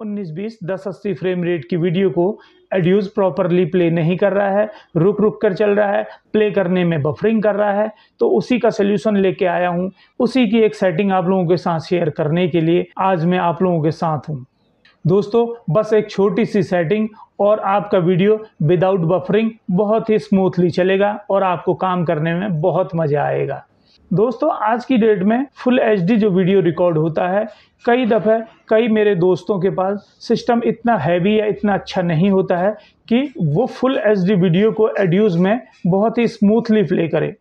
उन्नीस बीस दस अस्सी फ्रेम रेट की वीडियो को एड्यूज प्रॉपरली प्ले नहीं कर रहा है रुक रुक कर चल रहा है प्ले करने में बफरिंग कर रहा है तो उसी का सोल्यूशन लेके आया हूँ उसी की एक सेटिंग आप लोगों के साथ शेयर करने के लिए आज मैं आप लोगों के साथ हूँ दोस्तों बस एक छोटी सी सेटिंग और आपका वीडियो विदाउट बफरिंग बहुत ही स्मूथली चलेगा और आपको काम करने में बहुत मज़ा आएगा दोस्तों आज की डेट में फुल एच जो वीडियो रिकॉर्ड होता है कई दफ़े कई मेरे दोस्तों के पास सिस्टम इतना हैवी या इतना अच्छा नहीं होता है कि वो फुल एच वीडियो को एड्यूज़ में बहुत ही स्मूथली प्ले करें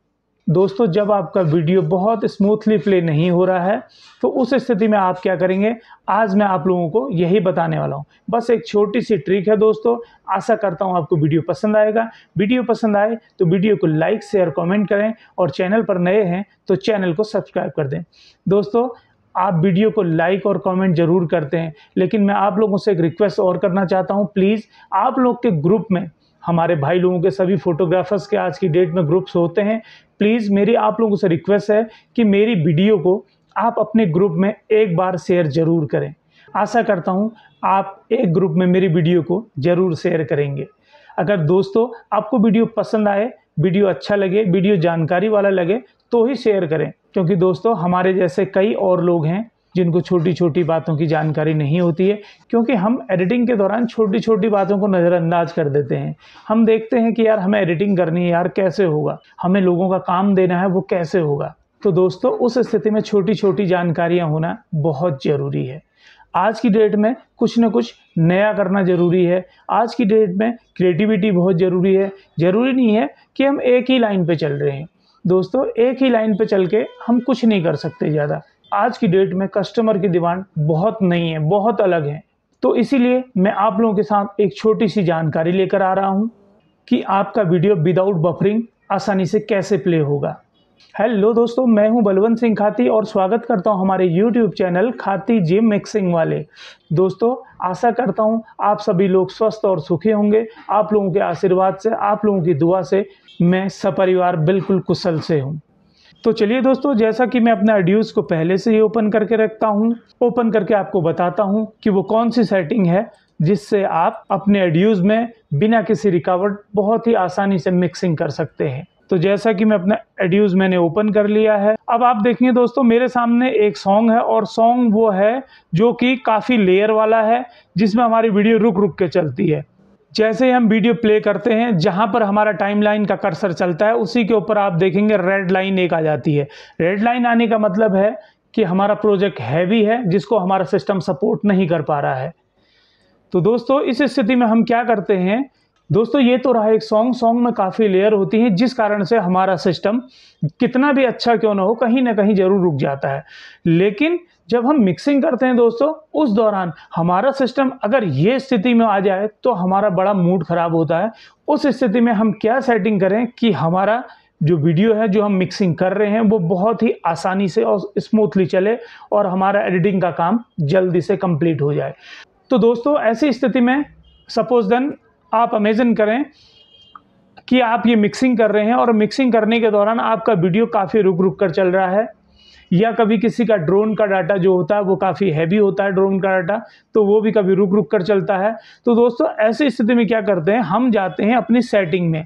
दोस्तों जब आपका वीडियो बहुत स्मूथली प्ले नहीं हो रहा है तो उस स्थिति में आप क्या करेंगे आज मैं आप लोगों को यही बताने वाला हूँ बस एक छोटी सी ट्रिक है दोस्तों आशा करता हूँ आपको वीडियो पसंद आएगा वीडियो पसंद आए तो वीडियो को लाइक शेयर कमेंट करें और चैनल पर नए हैं तो चैनल को सब्सक्राइब कर दें दोस्तों आप वीडियो को लाइक और कमेंट जरूर करते हैं लेकिन मैं आप लोगों से एक रिक्वेस्ट और करना चाहता हूँ प्लीज़ आप लोग के ग्रुप में हमारे भाई लोगों के सभी फोटोग्राफर्स के आज की डेट में ग्रुप्स होते हैं प्लीज़ मेरी आप लोगों से रिक्वेस्ट है कि मेरी वीडियो को आप अपने ग्रुप में एक बार शेयर ज़रूर करें आशा करता हूँ आप एक ग्रुप में मेरी वीडियो को ज़रूर शेयर करेंगे अगर दोस्तों आपको वीडियो पसंद आए वीडियो अच्छा लगे वीडियो जानकारी वाला लगे तो ही शेयर करें क्योंकि दोस्तों हमारे जैसे कई और लोग हैं जिनको छोटी छोटी बातों की जानकारी नहीं होती है क्योंकि हम एडिटिंग के दौरान छोटी छोटी बातों को नज़रअंदाज कर देते हैं हम देखते हैं कि यार हमें एडिटिंग करनी है यार कैसे होगा हमें लोगों का काम देना है वो कैसे होगा तो दोस्तों उस स्थिति में छोटी छोटी जानकारियाँ होना बहुत ज़रूरी है आज की डेट में कुछ ना कुछ नया करना ज़रूरी है आज की डेट में क्रिएटिविटी बहुत ज़रूरी है ज़रूरी नहीं है कि हम एक ही लाइन पे चल रहे हैं दोस्तों एक ही लाइन पे चल के हम कुछ नहीं कर सकते ज़्यादा आज की डेट में कस्टमर की डिमांड बहुत नई है बहुत अलग है तो इसीलिए मैं आप लोगों के साथ एक छोटी सी जानकारी लेकर आ रहा हूँ कि आपका वीडियो विदाउट बफरिंग आसानी से कैसे प्ले होगा हेलो दोस्तों मैं हूं बलवंत सिंह खाती और स्वागत करता हूं हमारे यूट्यूब चैनल खाती जिम मिक्सिंग वाले दोस्तों आशा करता हूं आप सभी लोग स्वस्थ और सुखी होंगे आप लोगों के आशीर्वाद से आप लोगों की दुआ से मैं सपरिवार बिल्कुल कुशल से हूं तो चलिए दोस्तों जैसा कि मैं अपने एड्यूस को पहले से ही ओपन करके रखता हूँ ओपन करके आपको बताता हूँ कि वो कौन सी सेटिंग है जिससे आप अपने एड्यूज में बिना किसी रिकावट बहुत ही आसानी से मिक्सिंग कर सकते हैं तो जैसा कि मैं अपना एड्यूज मैंने ओपन कर लिया है अब आप देखेंगे दोस्तों मेरे सामने एक सॉन्ग है और सॉन्ग वो है जो कि काफ़ी लेयर वाला है जिसमें हमारी वीडियो रुक रुक के चलती है जैसे ही हम वीडियो प्ले करते हैं जहाँ पर हमारा टाइमलाइन का कर्सर चलता है उसी के ऊपर आप देखेंगे रेड लाइन एक आ जाती है रेड लाइन आने का मतलब है कि हमारा प्रोजेक्ट हैवी है जिसको हमारा सिस्टम सपोर्ट नहीं कर पा रहा है तो दोस्तों इस स्थिति में हम क्या करते हैं दोस्तों ये तो रहा एक सॉन्ग सॉन्ग में काफ़ी लेयर होती है जिस कारण से हमारा सिस्टम कितना भी अच्छा क्यों ना हो कहीं ना कहीं ज़रूर रुक जाता है लेकिन जब हम मिक्सिंग करते हैं दोस्तों उस दौरान हमारा सिस्टम अगर ये स्थिति में आ जाए तो हमारा बड़ा मूड ख़राब होता है उस स्थिति में हम क्या सेटिंग करें कि हमारा जो वीडियो है जो हम मिक्सिंग कर रहे हैं वो बहुत ही आसानी से और स्मूथली चले और हमारा एडिटिंग का काम जल्दी से कंप्लीट हो जाए तो दोस्तों ऐसी स्थिति में सपोज देन आप अमेजन करें कि आप ये मिक्सिंग कर रहे हैं और मिक्सिंग करने के दौरान आपका वीडियो काफ़ी रुक रुक कर चल रहा है या कभी किसी का ड्रोन का डाटा जो होता है वो काफ़ी हैवी होता है ड्रोन का डाटा तो वो भी कभी रुक रुक कर चलता है तो दोस्तों ऐसी स्थिति में क्या करते हैं हम जाते हैं अपनी सेटिंग में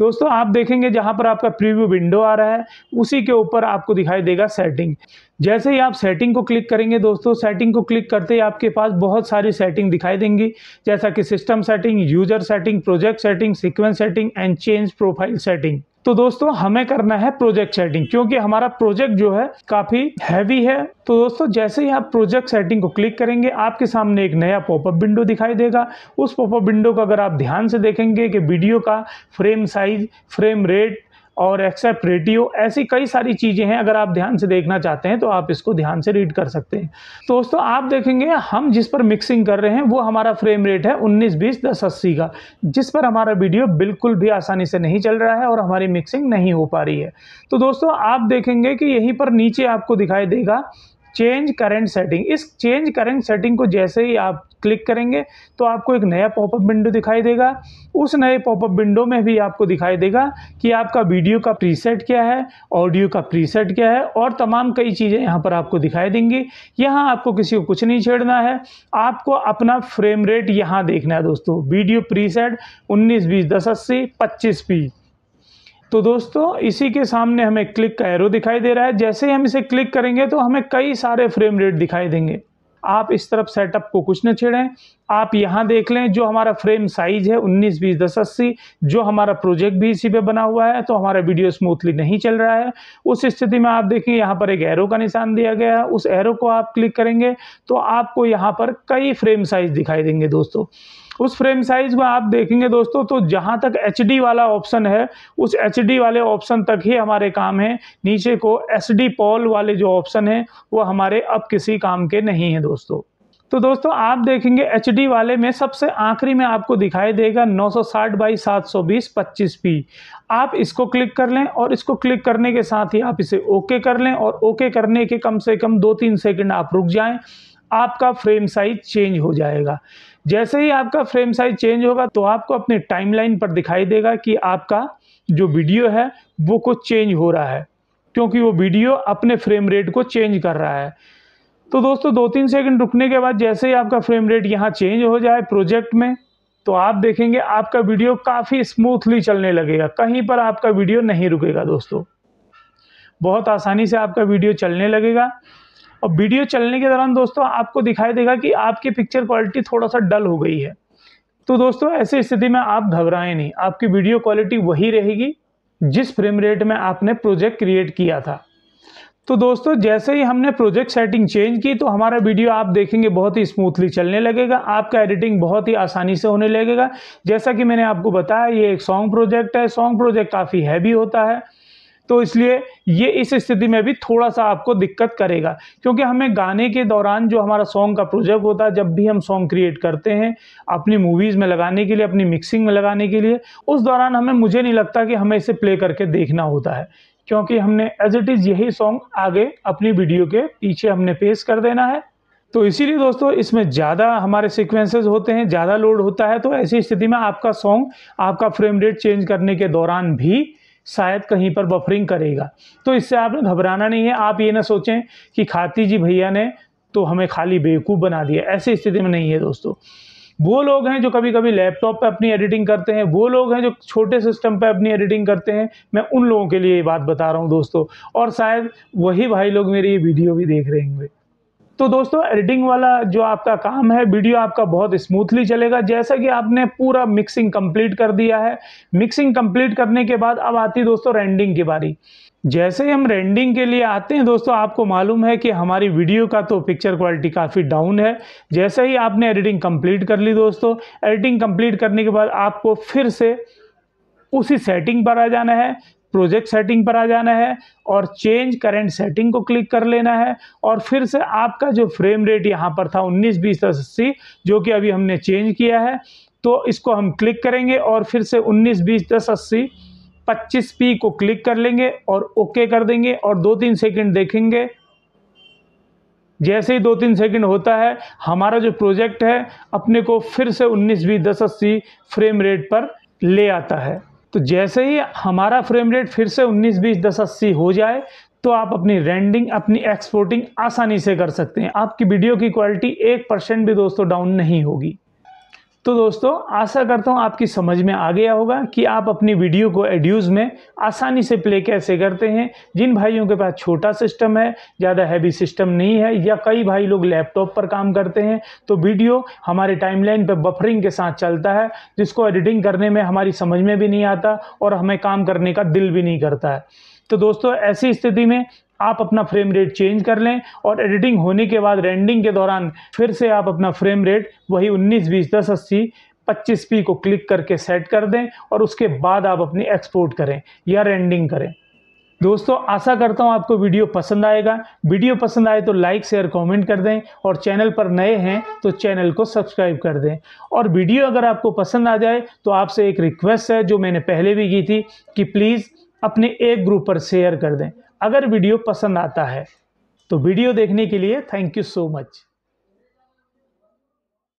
दोस्तों आप देखेंगे जहाँ पर आपका प्रीव्यू विंडो आ रहा है उसी के ऊपर आपको दिखाई देगा सेटिंग जैसे ही आप सेटिंग को क्लिक करेंगे दोस्तों सेटिंग को क्लिक करते ही आपके पास बहुत सारी सेटिंग दिखाई देंगी जैसा कि system setting user setting project setting sequence setting and change profile setting तो दोस्तों हमें करना है प्रोजेक्ट सेटिंग क्योंकि हमारा प्रोजेक्ट जो है काफी हैवी है तो दोस्तों जैसे ही आप प्रोजेक्ट सेटिंग को क्लिक करेंगे आपके सामने एक नया पॉपअप विंडो दिखाई देगा उस पॉपअप विंडो को अगर आप ध्यान से देखेंगे कि वीडियो का फ्रेम साइज फ्रेम रेट और एक्सेप्ट रेडियो ऐसी कई सारी चीज़ें हैं अगर आप ध्यान से देखना चाहते हैं तो आप इसको ध्यान से रीड कर सकते हैं तो दोस्तों आप देखेंगे हम जिस पर मिक्सिंग कर रहे हैं वो हमारा फ्रेम रेट है उन्नीस बीस दस अस्सी का जिस पर हमारा वीडियो बिल्कुल भी आसानी से नहीं चल रहा है और हमारी मिक्सिंग नहीं हो पा रही है तो दोस्तों आप देखेंगे कि यहीं पर नीचे आपको दिखाई देगा चेंज करेंट सेटिंग इस चेंज करेंट सेटिंग को जैसे ही आप क्लिक करेंगे तो आपको एक नया पॉपअप विंडो दिखाई देगा उस नए पॉपअप विंडो में भी आपको दिखाई देगा कि आपका वीडियो का प्रीसेट क्या है ऑडियो का प्रीसेट क्या है और तमाम कई चीज़ें यहाँ पर आपको दिखाई देंगी यहाँ आपको किसी को कुछ नहीं छेड़ना है आपको अपना फ्रेम रेट यहाँ देखना है दोस्तों वीडियो प्रीसेट उन्नीस बीस दस अस्सी पच्चीस पी तो दोस्तों इसी के सामने हमें क्लिक का एरो दिखाई दे रहा है जैसे ही हम इसे क्लिक करेंगे तो हमें कई सारे फ्रेम रेट दिखाई देंगे आप इस तरफ सेटअप को कुछ न छेड़ें आप यहाँ देख लें जो हमारा फ्रेम साइज है उन्नीस बीस दस अस्सी जो हमारा प्रोजेक्ट भी इसी पे बना हुआ है तो हमारा वीडियो स्मूथली नहीं चल रहा है उस स्थिति में आप देखें यहाँ पर एक एरो का निशान दिया गया है उस एरो को आप क्लिक करेंगे तो आपको यहाँ पर कई फ्रेम साइज दिखाई देंगे दोस्तों उस फ्रेम साइज में आप देखेंगे दोस्तों तो जहाँ तक एच वाला ऑप्शन है उस एच वाले ऑप्शन तक ही हमारे काम है नीचे को एस पॉल वाले जो ऑप्शन है वो हमारे अब किसी काम के नहीं है दोस्तों तो दोस्तों आप देखेंगे एच वाले में सबसे आखिरी में आपको दिखाई देगा 960 बाई बीस पच्चीस पी आप इसको क्लिक कर लें और इसको क्लिक करने के साथ ही आप इसे ओके कर लें और ओके करने के कम से कम दो तीन सेकंड आप रुक जाएं आपका फ्रेम साइज चेंज हो जाएगा जैसे ही आपका फ्रेम साइज चेंज होगा तो आपको अपने टाइमलाइन पर दिखाई देगा कि आपका जो वीडियो है वो कुछ चेंज हो रहा है क्योंकि वो वीडियो अपने फ्रेम रेट को चेंज कर रहा है तो दोस्तों दो तीन सेकंड रुकने के बाद जैसे ही आपका फ्रेम रेट यहाँ चेंज हो जाए प्रोजेक्ट में तो आप देखेंगे आपका वीडियो काफ़ी स्मूथली चलने लगेगा कहीं पर आपका वीडियो नहीं रुकेगा दोस्तों बहुत आसानी से आपका वीडियो चलने लगेगा और वीडियो चलने के दौरान दोस्तों आपको दिखाई देगा कि आपकी पिक्चर क्वालिटी थोड़ा सा डल हो गई है तो दोस्तों ऐसी स्थिति में आप घबराएं नहीं आपकी वीडियो क्वालिटी वही रहेगी जिस फ्रेम रेट में आपने प्रोजेक्ट क्रिएट किया था तो दोस्तों जैसे ही हमने प्रोजेक्ट सेटिंग चेंज की तो हमारा वीडियो आप देखेंगे बहुत ही स्मूथली चलने लगेगा आपका एडिटिंग बहुत ही आसानी से होने लगेगा जैसा कि मैंने आपको बताया ये एक सॉन्ग प्रोजेक्ट है सॉन्ग प्रोजेक्ट काफ़ी हैवी होता है तो इसलिए ये इस स्थिति में भी थोड़ा सा आपको दिक्कत करेगा क्योंकि हमें गाने के दौरान जो हमारा सॉन्ग का प्रोजेक्ट होता है जब भी हम सॉन्ग क्रिएट करते हैं अपनी मूवीज़ में लगाने के लिए अपनी मिक्सिंग में लगाने के लिए उस दौरान हमें मुझे नहीं लगता कि हमें इसे प्ले करके देखना होता है क्योंकि हमने एज इट इज़ यही सॉन्ग आगे अपनी वीडियो के पीछे हमने पेश कर देना है तो इसीलिए दोस्तों इसमें ज़्यादा हमारे सिक्वेंसेज होते हैं ज़्यादा लोड होता है तो ऐसी स्थिति में आपका सॉन्ग आपका फ्रेम रेट चेंज करने के दौरान भी शायद कहीं पर बफरिंग करेगा तो इससे आपने घबराना नहीं है आप ये ना सोचें कि खाती जी भैया ने तो हमें खाली बेवकूफ़ बना दिया ऐसी स्थिति में नहीं है दोस्तों वो लोग हैं जो कभी कभी लैपटॉप पे अपनी एडिटिंग करते हैं वो लोग हैं जो छोटे सिस्टम पे अपनी एडिटिंग करते हैं मैं उन लोगों के लिए ये बात बता रहा हूँ दोस्तों और शायद वही भाई लोग मेरी ये वीडियो भी देख रहे होंगे तो दोस्तों एडिटिंग वाला जो आपका काम है वीडियो आपका बहुत स्मूथली चलेगा जैसा कि आपने पूरा मिक्सिंग कंप्लीट कर दिया है मिक्सिंग कंप्लीट करने के बाद अब आती दोस्तों रेंडिंग की बारी जैसे ही हम रेंडिंग के लिए आते हैं दोस्तों आपको मालूम है कि हमारी वीडियो का तो पिक्चर क्वालिटी काफ़ी डाउन है जैसे ही आपने एडिटिंग कंप्लीट कर ली दोस्तों एडिटिंग कंप्लीट करने के बाद आपको फिर से उसी सेटिंग पर आ जाना है प्रोजेक्ट सेटिंग पर आ जाना है और चेंज करेंट सेटिंग को क्लिक कर लेना है और फिर से आपका जो फ्रेम रेट यहाँ पर था उन्नीस बीस दस अस्सी जो कि अभी हमने चेंज किया है तो इसको हम क्लिक करेंगे और फिर से उन्नीस बीस दस अस्सी पच्चीस पी को क्लिक कर लेंगे और ओके कर देंगे और दो तीन सेकंड देखेंगे जैसे ही दो तीन सेकंड होता है हमारा जो प्रोजेक्ट है अपने को फिर से उन्नीस बीस दस अस्सी फ्रेम रेट पर ले आता है तो जैसे ही हमारा फ्रेम रेट फिर से उन्नीस बीस दस अस्सी हो जाए तो आप अपनी रेंडिंग अपनी एक्सपोर्टिंग आसानी से कर सकते हैं आपकी वीडियो की क्वालिटी एक परसेंट भी दोस्तों डाउन नहीं होगी तो दोस्तों आशा करता हूँ आपकी समझ में आ गया होगा कि आप अपनी वीडियो को एड्यूज में आसानी से प्ले कैसे करते हैं जिन भाइयों के पास छोटा सिस्टम है ज़्यादा हैवी सिस्टम नहीं है या कई भाई लोग लैपटॉप पर काम करते हैं तो वीडियो हमारे टाइमलाइन पर बफरिंग के साथ चलता है जिसको एडिटिंग करने में हमारी समझ में भी नहीं आता और हमें काम करने का दिल भी नहीं करता है तो दोस्तों ऐसी स्थिति में आप अपना फ्रेम रेट चेंज कर लें और एडिटिंग होने के बाद रेंडिंग के दौरान फिर से आप अपना फ्रेम रेट वही उन्नीस बीस दस अस्सी पच्चीस पी को क्लिक करके सेट कर दें और उसके बाद आप अपनी एक्सपोर्ट करें या रेंडिंग करें दोस्तों आशा करता हूँ आपको वीडियो पसंद आएगा वीडियो पसंद आए तो लाइक शेयर कमेंट कर दें और चैनल पर नए हैं तो चैनल को सब्सक्राइब कर दें और वीडियो अगर आपको पसंद आ जाए तो आपसे एक रिक्वेस्ट है जो मैंने पहले भी की थी कि प्लीज़ अपने एक ग्रुप पर शेयर कर दें अगर वीडियो पसंद आता है तो वीडियो देखने के लिए थैंक यू सो मच